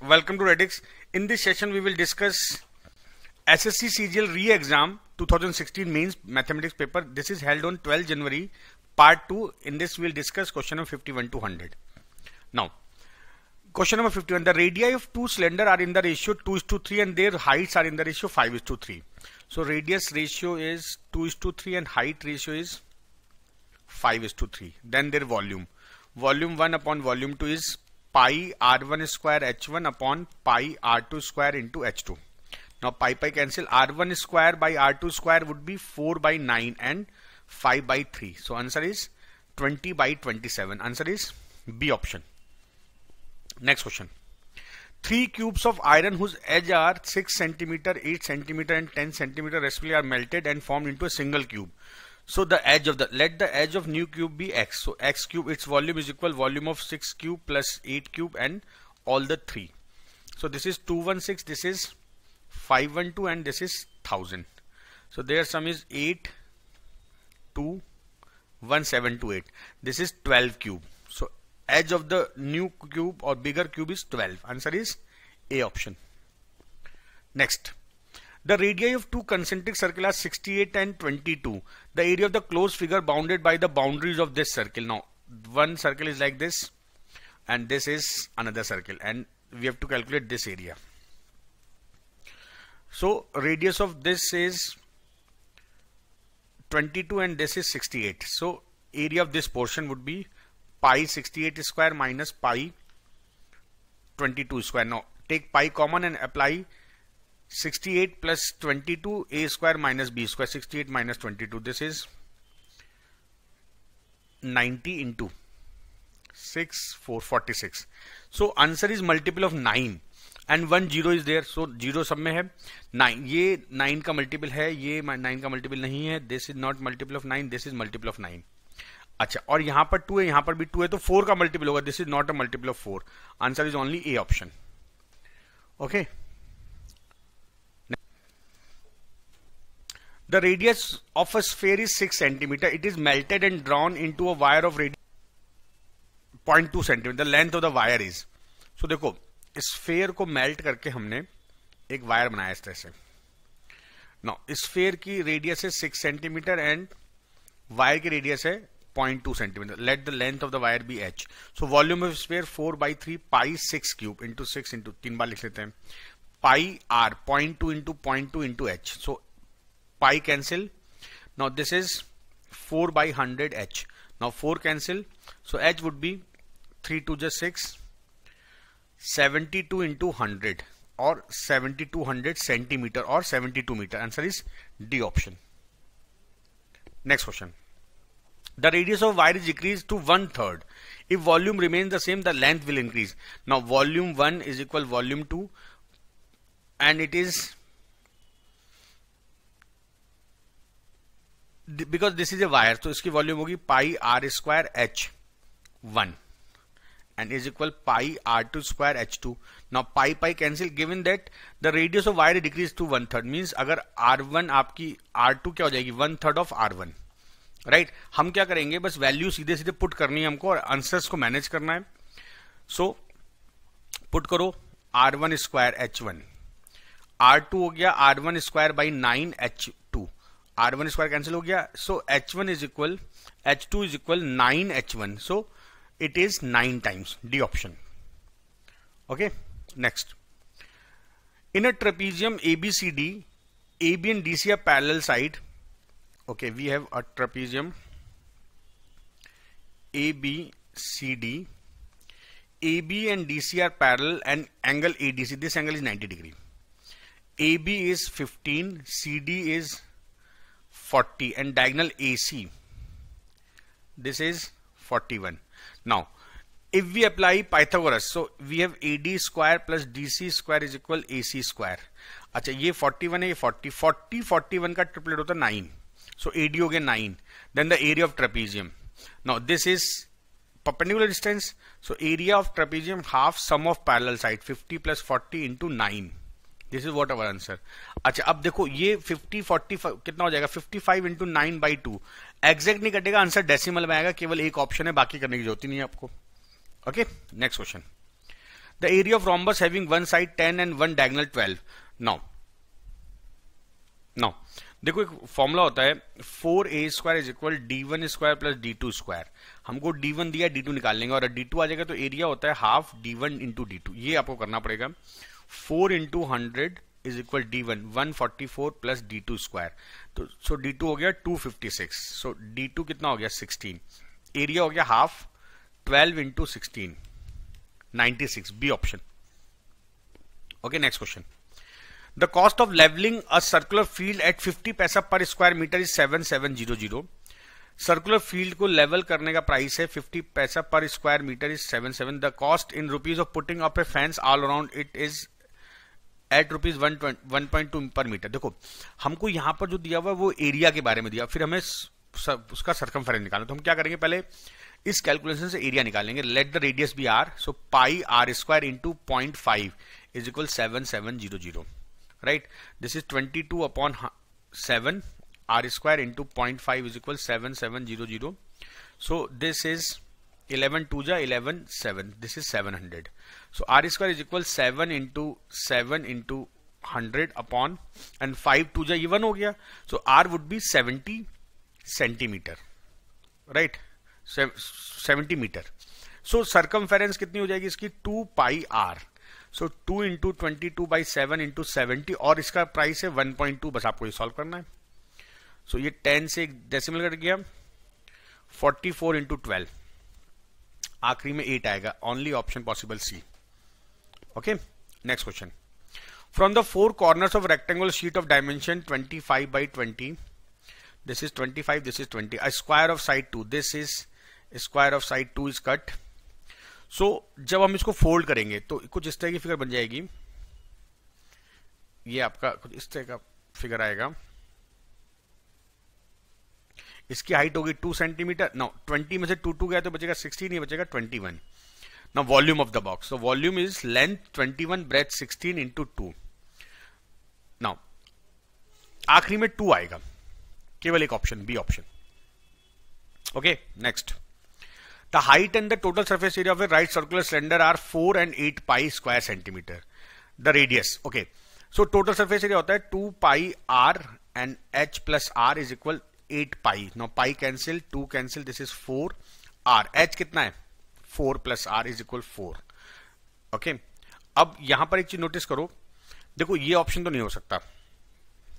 Welcome to Redix. In this session, we will discuss SSC CGL re-exam 2016 means mathematics paper. This is held on 12 January, part 2. In this, we will discuss question number 51 to 100. Now, question number 51. The radii of two cylinder are in the ratio 2 is to 3 and their heights are in the ratio 5 is to 3. So, radius ratio is 2 is to 3 and height ratio is 5 is to 3. Then their volume. Volume 1 upon volume 2 is pi r1 square h1 upon pi r2 square into h2. Now pi pi cancel r1 square by r2 square would be 4 by 9 and 5 by 3. So answer is 20 by 27. Answer is B option. Next question. Three cubes of iron whose edge are 6 centimeter, 8 centimeter and 10 centimeter respectively are melted and formed into a single cube. So the edge of the let the edge of new cube be x. So x cube its volume is equal volume of 6 cube plus 8 cube and all the three. So this is 216 this is 512 and this is 1000. So their sum is 8 2 1728 This is 12 cube. So edge of the new cube or bigger cube is 12. Answer is A option. Next. The radii of two concentric circles are 68 and 22. The area of the closed figure bounded by the boundaries of this circle. Now, one circle is like this and this is another circle and we have to calculate this area. So, radius of this is 22 and this is 68. So, area of this portion would be pi 68 square minus pi 22 square. Now, take pi common and apply 68 eight plus twenty two A square minus B square sixty eight minus twenty two this is into six four forty six so answer is multiple of nine and one zero is there so zero सब में है nine ये nine का multiple है ये nine का multiple नहीं है this is not multiple of nine this is multiple of nine अच्छा और यहां पर टू है यहां पर भी टू है तो फोर का मल्टीपल होगा this is not a multiple of four answer is only A option okay okay? The radius of a sphere is 6 centimeter. It is melted and drawn into a wire of radius 0.2 centimeter. The length of the wire is. So देखो sphere को melt करके हमने एक wire बनाया इस तरह से ना स्फेयर की रेडियस है सिक्स सेंटीमीटर एंड वायर की रेडियस है 0.2 centimetre let the length of the wire be H so volume of sphere 4 by three pi six cube into six into तीन बार लिख लेते हैं pi R point two into point two into H so pi cancel. Now this is 4 by 100 h. Now 4 cancel. So h would be 3 to just 6. 72 into 100 or 7200 centimeter or 72 meter. Answer is D option. Next question. The radius of wire is decreased to one third. If volume remains the same, the length will increase. Now volume 1 is equal volume 2 and it is because this is a wire तो इसकी volume होगी pi R square H one and and is equal pi r2 square h2 now pi pi cancel given that the radius of wire decrease to one third means अगर R one आपकी R two क्या हो जाएगी one third of R one right हम क्या करेंगे बस value सीधे सीधे पुट करनी है हमको और आंसर्स को मैनेज करना है सो so, पुट करो R one square H one R two हो गया R one square by nine H R one square cancel हो गया so H one is equal H two is equal nine H one so it is nine times D option okay next in a trapezium ABCD A B and D C are parallel side okay we have a trapezium A B C D A B and D C are parallel and angle A D C this angle is ninety degree A B is fifteen C D is 40 and diagonal AC this is 41 now if we apply Pythagoras so we have AD square plus DC square is equal AC square अच्छा ये 41 है ये 40 40 41 का tripled होता 9 so AD हो 9 then the area of trapezium now this is perpendicular distance so area of trapezium half sum of parallel side 50 plus 40 into 9 this is what our answer अच्छा अब देखो ये फिफ्टी फोर्टी कितना हो जाएगा fifty five into nine by two exact नहीं कटेगा answer decimal में आएगा केवल एक ऑप्शन है बाकी करने की जरूरत ही नहीं है आपको okay next question the area of rhombus having one side and one diagonal twelve now now देखो एक फॉर्मूला होता है four A square is equal D one square plus D two square हमको डी वन दिया D two निकाल लेंगे और D to आ जाएगा तो एरिया होता है half D one into D two ये आपको करना पड़ेगा four into hundred is equal D one one forty four plus D two square तो सो डी टू हो गया two fifty six so D two कितना हो गया सिक्सटीन एरिया हो गया half twelve into sixteen ninety six B option okay next question the cost of levelling a circular field at fifty paisa per square metre is seven seven zero zero circular field को level करने का price है fifty paisa per square metre is seven seven the cost in rupees of putting up a fence all around it is at rupees one one point two per metre देखो हमको यहां पर जो दिया हुआ है वो एरिया के बारे में दिया फिर हमें उसका सरकम निकालना तो हम क्या करेंगे पहले इस कैलकुलेशन से एरिया निकालेंगे let the radius be R so pi R square into point five is equal seven seven zero zero right this is twenty two upon seven R square into point five is equal seven seven zero zero so this is eleven two जा eleven seven this is seven hundred so R square is equal seven into seven into hundred upon and five two जा even हो गया सो R would be seventy centimetre right seventy metre so circumference कितनी हो जाएगी इसकी two pi R so two into twenty two by seven into seventy और इसका price है वन पॉइंट टू बस आपको ये सॉल्व करना है सो so, ये टेन से एक डेसिमल कट गया फोर्टी फोर इंटू ट्वेल्व आखिरी में एट आएगा only option possible C okay next question from the four corner of rectangular sheet of dimension five by twenty this is twenty five this is twenty square of side two this is square of side two is cut so जब हम इसको fold करेंगे तो कुछ इस तरह की figure बन जाएगी ये आपका कुछ इस तरह का फिगर आएगा इसकी हाइट होगी टू सेंटीमीटर नाउ ट्वेंटी में से टू टू गया तो बचेगा सिक्सटीन ही बचेगा ट्वेंटी वन ना volume of the box volume is length twenty one breadth sixteen into two now आखिरी में टू आएगा केवल एक option B option okay next the height and the total surface area of a right circular cylinder are four and eight pi square centimetre the radius okay so total surface area होता है two pi R and H plus R is equal 8 pi no pi cancel 2 cancel this is 4. R H कितना है? 4 plus R is equal four okay अब यहां पर एक चीज notice करो देखो ये ऑप्शन तो नहीं हो सकता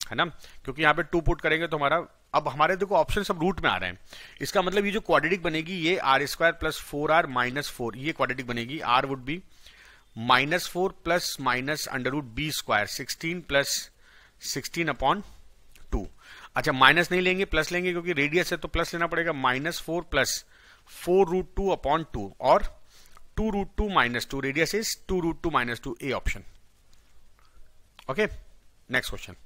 है ना क्योंकि यहां पे टू पुट करेंगे तो हमारा अब हमारे देखो ऑप्शन सब रूट में आ रहे हैं इसका मतलब ये जो क्वाड्रेटिक बनेगी ये R square plus four R minus four ये क्वाड्रेटिक बनेगी R would be minus four plus minus under root B square sixteen plus sixteen upon two अच्छा माइनस नहीं लेंगे प्लस लेंगे क्योंकि रेडियस है तो प्लस लेना पड़ेगा minus four plus four root two upon two और two root two minus two radius is two root two minus two A option okay next question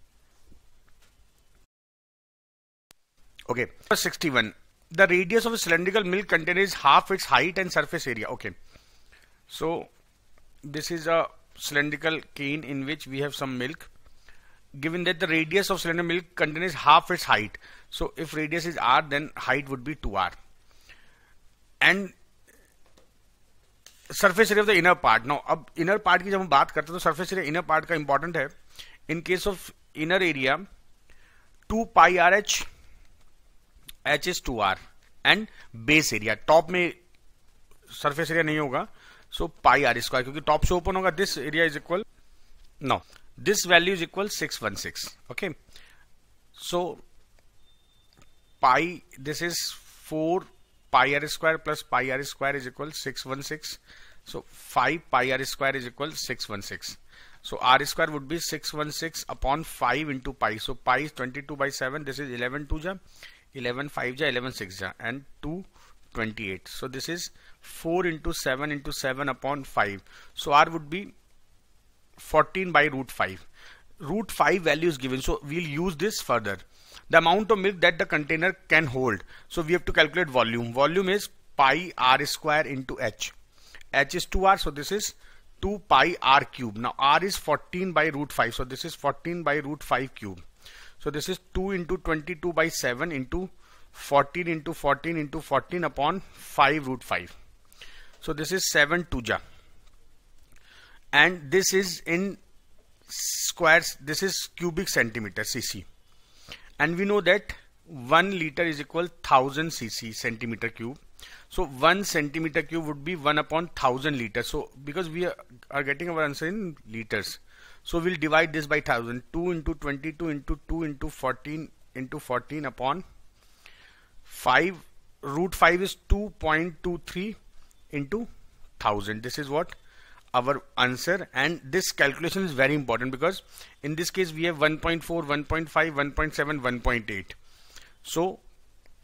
okay sixty one the radius of cylindrical milk container is half its height and surface area okay so this is a cylindrical can in which we have some milk given that the radius of cylinder milk contains half its height. So if radius is r, then height would be 2r. And surface area of the inner part no अब inner part की जब हम बात करते हैं तो surface area inner part का important है in case of inner area two pi R H H is two R and base area top में सरफेस एरिया नहीं होगा सो पाई आर स्क्वायर क्योंकि टॉप से ओपन होगा this area is equal no this value is equal 616 okay so pi this is 4 pi r square plus pi r square is equal 616 so 5 pi r square is equal 616 so r square would be 616 upon 5 into pi so pi is 22 by 7 this is 11 2 ja 11 5 ja 11 6 ja and 2 28 so this is 4 into 7 into 7 upon 5 so r would be 14 by root 5 root 5 value is given so we'll use this further the amount of milk that the container can hold so we have to calculate volume volume is pi r square into h h is 2r so this is 2 pi r cube now r is 14 by root 5 so this is 14 by root 5 cube so this is 2 into 22 by 7 into 14 into 14 into 14 upon 5 root 5 so this is 7 tuja and this is in squares this is cubic centimeter cc and we know that 1 liter is equal 1000 cc centimeter cube so 1 centimeter cube would be 1 upon 1000 liters so because we are, are getting our answer in liters so we'll divide this by 1000 2 into 22 into 2 into 14 into 14 upon 5 root 5 is 2.23 into 1000 this is what our answer and this calculation is very important because in this case we have 1.4 1.5 1.7 1.8 so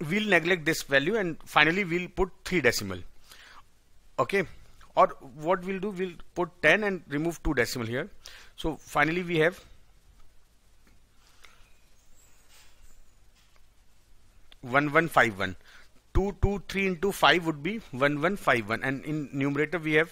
we'll neglect this value and finally we'll put 3 decimal okay or what we'll do we'll put 10 and remove 2 decimal here so finally we have 1151 2 2 3 into 5 would be 1151 and in numerator we have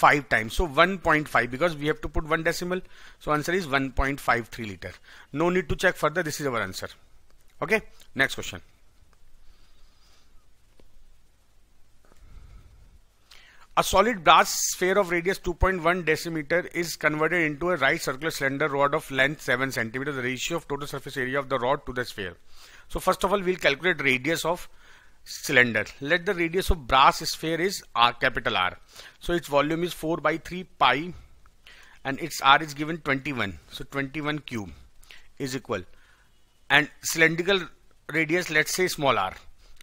5 times. So 1.5 because we have to put one decimal. So answer is 1.53 liter. No need to check further. This is our answer. Okay. Next question. A solid brass sphere of radius 2.1 decimeter is converted into a right circular slender rod of length 7 centimeter. The ratio of total surface area of the rod to the sphere. So first of all, we'll calculate radius of cylinder. Let the radius of brass sphere is R capital R. So its volume is 4 by 3 pi and its R is given 21. So 21 cube is equal and cylindrical radius let's say small r.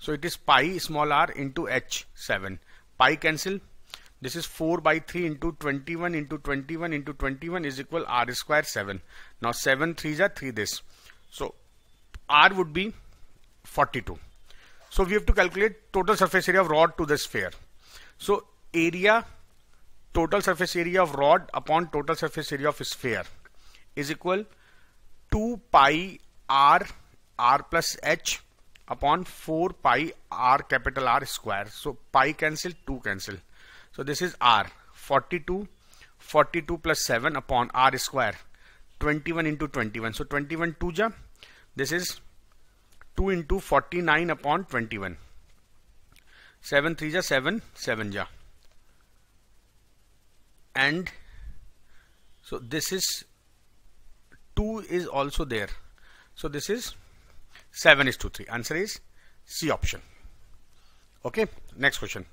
So it is pi small r into h7. Pi cancel. This is 4 by 3 into 21 into 21 into 21 is equal r square 7. Now 7 3s are 3 this. So r would be 42. So we have to calculate total surface area of rod to the sphere. So area, total surface area of rod upon total surface area of sphere is equal 2 pi r r plus h upon 4 pi r capital R square. So pi cancel, 2 cancel. So this is r 42 42 plus 7 upon r square 21 into 21. So 21 2 ja. This is 2 into 49 upon 21. 7 3 ja 7, 7 ja. And so this is 2 is also there. So this is 7 is to 3. Answer is C option. Okay, next question.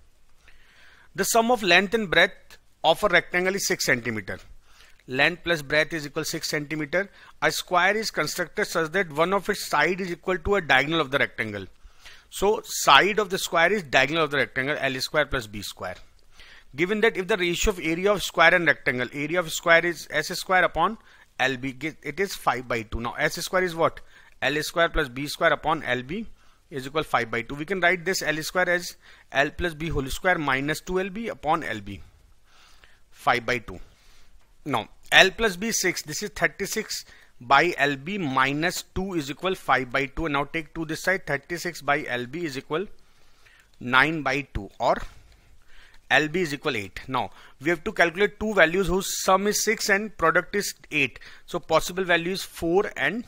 The sum of length and breadth of a rectangle is 6 centimeter length plus breadth is equal 6 centimeter. A square is constructed such that one of its side is equal to a diagonal of the rectangle. So side of the square is diagonal of the rectangle L square plus B square. Given that if the ratio of area of square and rectangle, area of square is S square upon LB, it is 5 by 2. Now S square is what? L square plus B square upon LB is equal 5 by 2. We can write this L square as L plus B whole square minus 2LB upon LB. 5 by 2. Now L plus B 6 this is 36 by LB minus 2 is equal 5 by 2 now take 2 this side 36 by LB is equal 9 by 2 or LB is equal 8. Now we have to calculate two values whose sum is 6 and product is 8. So possible value is 4 and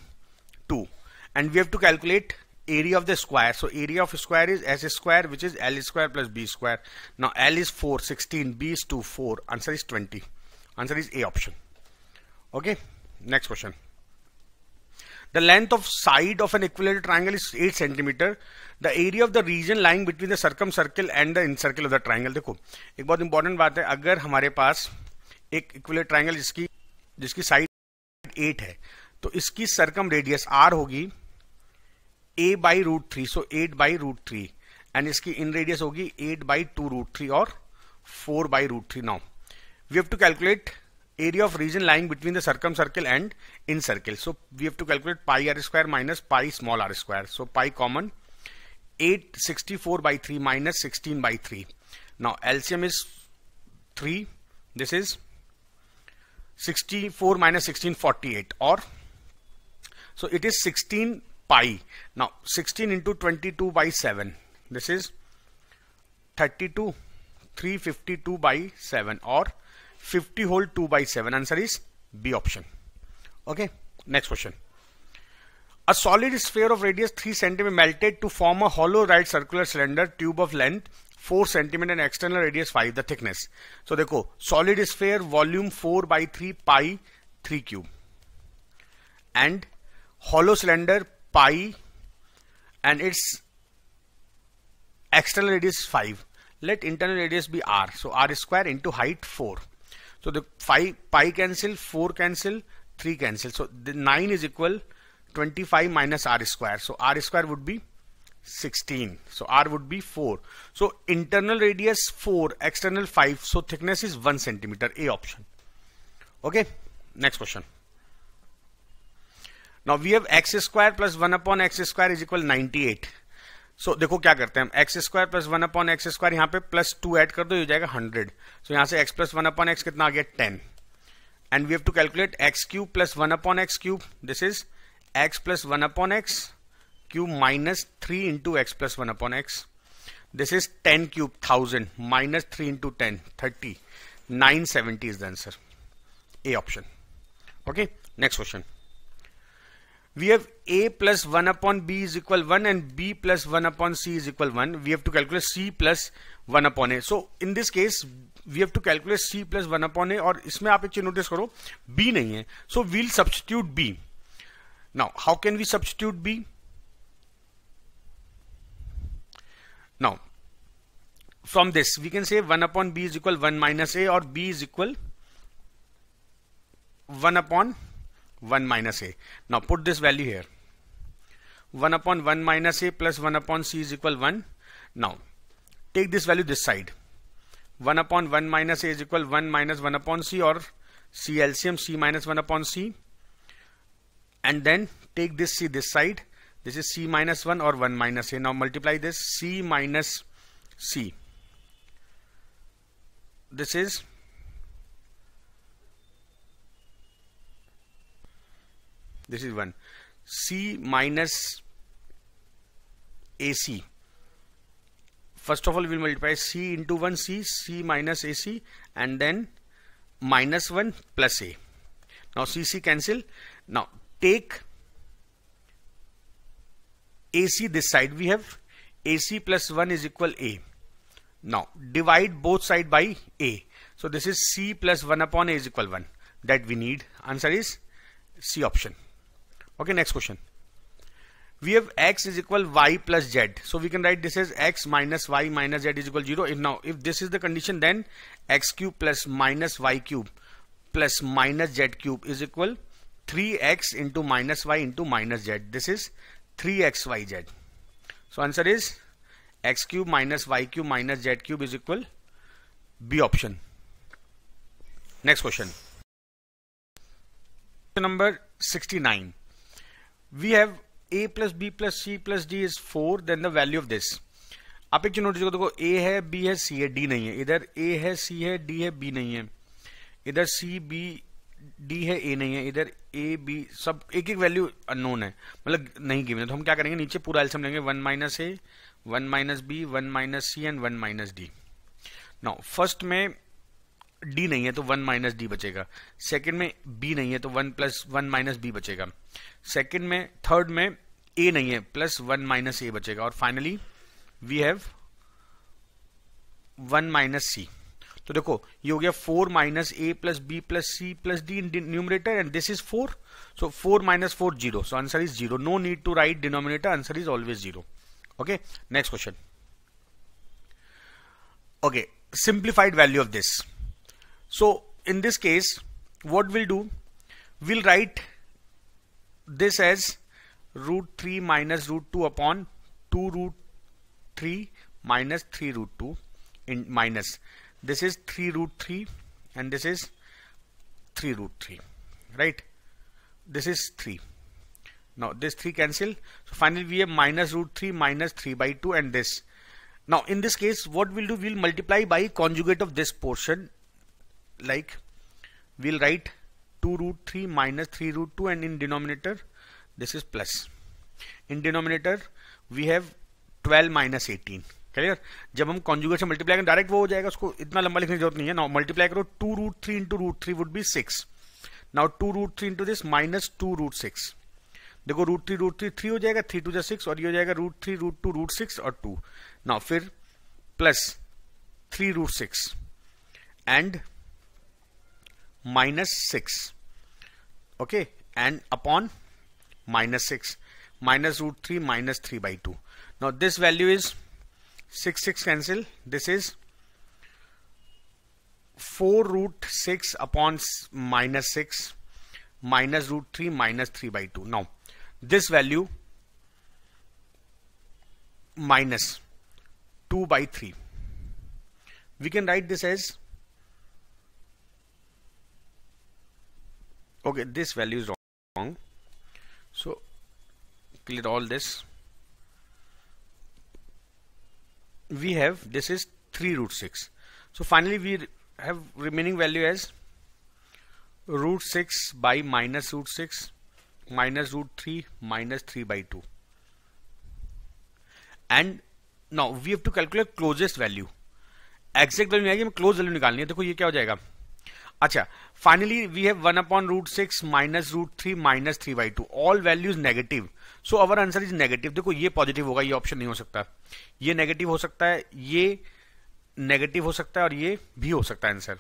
2 and we have to calculate area of the square. So area of square is S square which is L square plus B square. Now L is 4, 16, B is 2, 4. Answer is 20. Answer is A option okay next question the length of side of an equilateral triangle is eight centimetre the area of the region lying between the circumcircle and the incircle of the triangle देखो एक बहुत important बात है अगर हमारे पास एक equilateral triangle जिसकी जिसकी साइड एट है तो इसकी सर्कम रेडियस आर होगी A by root three so eight by root three and इसकी इन रेडियस होगी eight by two root three और four by root three now we have to calculate area of region lying between the circumcircle and incircle. So we have to calculate pi r square minus pi small r square. So pi common 864 by 3 minus 16 by 3. Now LCM is 3. This is 64 minus 16 48 or so it is 16 pi. Now 16 into 22 by 7. This is 32 352 by 7 or 50 whole 2 by 7 answer is B option okay next question a solid sphere of radius 3 cm melted to form a hollow right circular cylinder tube of length 4 cm and external radius 5 the thickness so देखो solid sphere volume 4 by 3 pi 3 cube and hollow cylinder pi and its external radius 5 let internal radius be r so r square into height 4 so the 5 pi cancel, 4 cancel, 3 cancel. So the 9 is equal 25 minus r square. So r square would be 16. So r would be 4. So internal radius 4, external 5. So thickness is 1 centimeter. A option. Okay. Next question. Now we have x square plus 1 upon x square is equal 98. So so, देखो क्या करते हैं हम X square plus one upon X square यहाँ पे plus two add कर दो हो जाएगा हंड्रेड सो so, यहां से X plus one upon X कितना आ गया ten and we have to calculate X cube plus one upon X cube this is X plus one upon X cube minus three into X plus one upon X this is ten cube thousand minus three into ten thirty nine seventy is the answer A option okay next question we have a plus 1 upon b is equal 1 and b plus 1 upon c is equal 1 we have to calculate c plus 1 upon a so in this case we have to calculate c plus 1 upon a or isme aap ek cheez notice karo b nahi hai so we'll substitute b now how can we substitute b now from this we can say 1 upon b is equal 1 minus a or b is equal 1 upon 1 minus a. Now put this value here. 1 upon 1 minus a plus 1 upon c is equal 1. Now take this value this side. 1 upon 1 minus a is equal 1 minus 1 upon c or c LCM c minus 1 upon c and then take this c this side this is c minus 1 or 1 minus a now multiply this c minus c this is this is one c minus ac first of all we multiply c into 1 c c minus ac and then minus 1 plus a now cc cancel now take ac this side we have ac plus 1 is equal a now divide both side by a so this is c plus 1 upon a is equal 1 that we need answer is c option Okay, next question. We have x is equal y plus z. So we can write this as x minus y minus z is equal 0. If now, if this is the condition, then x cube plus minus y cube plus minus z cube is equal 3x into minus y into minus z. This is 3xyz. So answer is x cube minus y cube minus z cube is equal B option. Next question. Number 69. we have a plus b plus c plus d is 4 then the value of this आप एक चीज notice करो देखो ए है B है सी है D नहीं है इधर ए है सी है डी है बी नहीं है इधर सी बी डी है ए नहीं है इधर ए बी सब एक एक वैल्यू अननोन है मतलब नहीं गिवन है तो हम क्या करेंगे नीचे पूरा एल्सियम लेंगे one minus A one minus B one minus C and one minus D now first में डी नहीं है तो वन माइनस डी बचेगा सेकंड में बी नहीं है तो one plus one minus B बचेगा सेकंड में थर्ड में ए नहीं है प्लस वन माइनस ए बचेगा और finally we have one minus C तो देखो ये हो गया four minus A plus B plus C plus D in numerator and this is four so four minus four zero so answer is zero no need to write denominator answer is always zero okay next question okay simplified value of this So in this case, what we'll do, we'll write this as root 3 minus root 2 upon 2 root 3 minus 3 root 2 in minus this is 3 root 3 and this is 3 root 3 right this is 3 now this 3 cancel so finally we have minus root 3 minus 3 by 2 and this now in this case what we'll do we'll multiply by conjugate of this portion like we'll write 2 root 3 minus 3 root 2 and in denominator this is plus in denominator we have 12 minus 18 clear जब हम conjugation multiply करें direct वो हो जाएगा उसको इतना लंबा लिखने की जरूरत नहीं है ना मल्टीप्लाई करो two root three into root three would be six now two root three into this minus two root six देखो root three root three three हो जाएगा थ्री टू जिक्स और ये हो जाएगा root three root two root six और two now फिर plus three root six and minus 6 okay and upon minus 6 minus root 3 minus 3 by 2 now this value is 6 6 cancel this is 4 root 6 upon minus 6 minus root 3 minus 3 by 2 now this value minus 2 by 3 we can write this as okay this value is wrong so clear all this we have this is 3 root 6 so finally we have remaining value as root 6 by minus root 6 minus root 3 minus 3 by 2 and now we have to calculate closest value exact value nahi आएगी हमें close value nikalni hai dekho ye kya ho jayega अच्छा finally we have one upon root six minus root three minus three by two all values negative so our answer is negative देखो ये positive होगा ये option नहीं हो सकता ये negative हो सकता है ये नेगेटिव हो सकता है और ये भी हो सकता है आंसर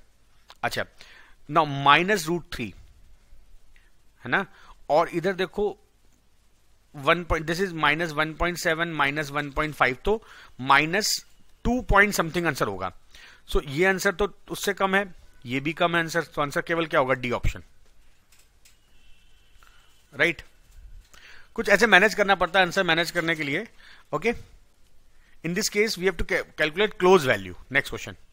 अच्छा नाउ माइनस रूट थ्री है ना और इधर देखो one point this is minus one point seven minus one point five तो minus two point something answer होगा सो so, ये आंसर तो उससे कम है ये भी कम आंसर तो आंसर केवल क्या होगा डी ऑप्शन राइट कुछ ऐसे मैनेज करना पड़ता है आंसर मैनेज करने के लिए okay in this case we have to calculate close value next question